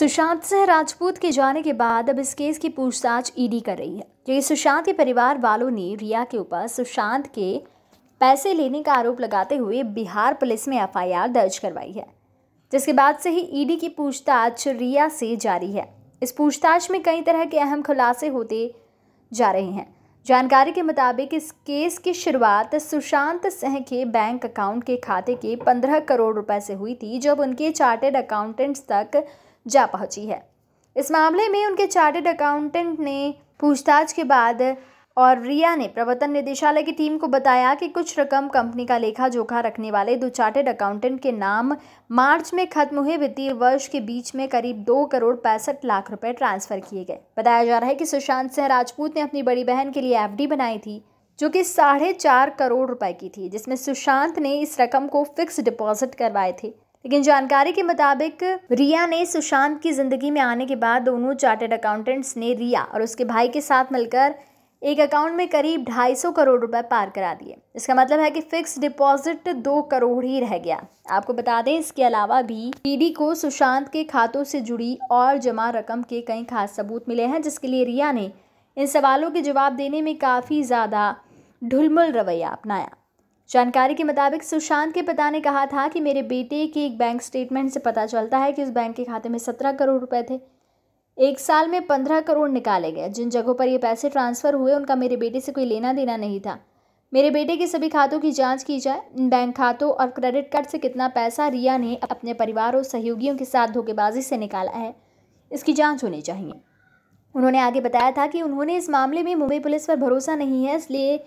सुशांत सिंह राजपूत के जाने के बाद अब इस केस की पूछताछ ईडी कर रही है क्योंकि सुशांत के परिवार वालों ने रिया के ऊपर सुशांत के पैसे लेने का आरोप लगाते हुए बिहार पुलिस में एफआईआर दर्ज करवाई है जिसके बाद से ही ईडी की पूछताछ रिया से जारी है इस पूछताछ में कई तरह के अहम खुलासे होते जा रहे हैं जानकारी के मुताबिक इस केस की शुरुआत सुशांत सिंह के बैंक अकाउंट के खाते के पंद्रह करोड़ रुपए से हुई थी जब उनके चार्टेड अकाउंटेंट्स तक जा पहुंची है इस मामले में उनके चार्टेड अकाउंटेंट ने पूछताछ के बाद और रिया ने प्रवर्तन निदेशालय की टीम को बताया कि कुछ रकम कंपनी का लेखा जोखा रखने वाले दो चार्टेड अकाउंटेंट के नाम मार्च में खत्म हुए वित्तीय वर्ष के बीच में करीब दो करोड़ पैंसठ लाख रुपए ट्रांसफर किए गए बताया जा रहा है कि सुशांत सिंह राजपूत ने अपनी बड़ी बहन के लिए एफ बनाई थी जो कि साढ़े चार करोड़ रुपए की थी जिसमें सुशांत ने इस रकम को फिक्स डिपॉजिट करवाए थे लेकिन जानकारी के मुताबिक रिया ने सुशांत की ज़िंदगी में आने के बाद दोनों चार्टेड अकाउंटेंट्स ने रिया और उसके भाई के साथ मिलकर एक अकाउंट में करीब ढाई सौ करोड़ रुपए पार करा दिए इसका मतलब है कि फिक्स डिपॉजिट दो करोड़ ही रह गया आपको बता दें इसके अलावा भी पीडी को सुशांत के खातों से जुड़ी और जमा रकम के कई खास सबूत मिले हैं जिसके लिए रिया ने इन सवालों के जवाब देने में काफ़ी ज़्यादा ढुलमुल रवैया अपनाया जानकारी के मुताबिक सुशांत के पिता ने कहा था कि मेरे बेटे की एक बैंक स्टेटमेंट से पता चलता है कि उस बैंक के खाते में सत्रह करोड़ रुपए थे एक साल में पंद्रह करोड़ निकाले गए जिन जगहों पर ये पैसे ट्रांसफ़र हुए उनका मेरे बेटे से कोई लेना देना नहीं था मेरे बेटे के सभी खातों की जांच की जाए इन बैंक खातों और क्रेडिट कार्ड से कितना पैसा रिया ने अपने परिवार और सहयोगियों के साथ धोखेबाजी से निकाला है इसकी जाँच होनी चाहिए उन्होंने आगे बताया था कि उन्होंने इस मामले में मुंबई पुलिस पर भरोसा नहीं है इसलिए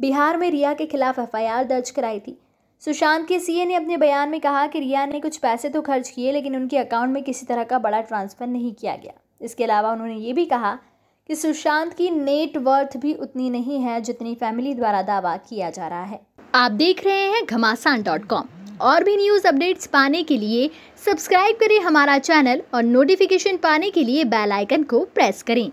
बिहार में रिया के खिलाफ एफआईआर दर्ज कराई थी सुशांत के सीए ने अपने बयान में कहा कि रिया ने कुछ पैसे तो खर्च किए लेकिन उनके अकाउंट में किसी तरह का बड़ा ट्रांसफ़र नहीं किया गया इसके अलावा उन्होंने ये भी कहा कि सुशांत की नेट वर्थ भी उतनी नहीं है जितनी फैमिली द्वारा दावा किया जा रहा है आप देख रहे हैं घमासान डॉट कॉम और भी न्यूज़ अपडेट्स पाने के लिए सब्सक्राइब करें हमारा चैनल और नोटिफिकेशन पाने के लिए बेल आइकन को प्रेस करें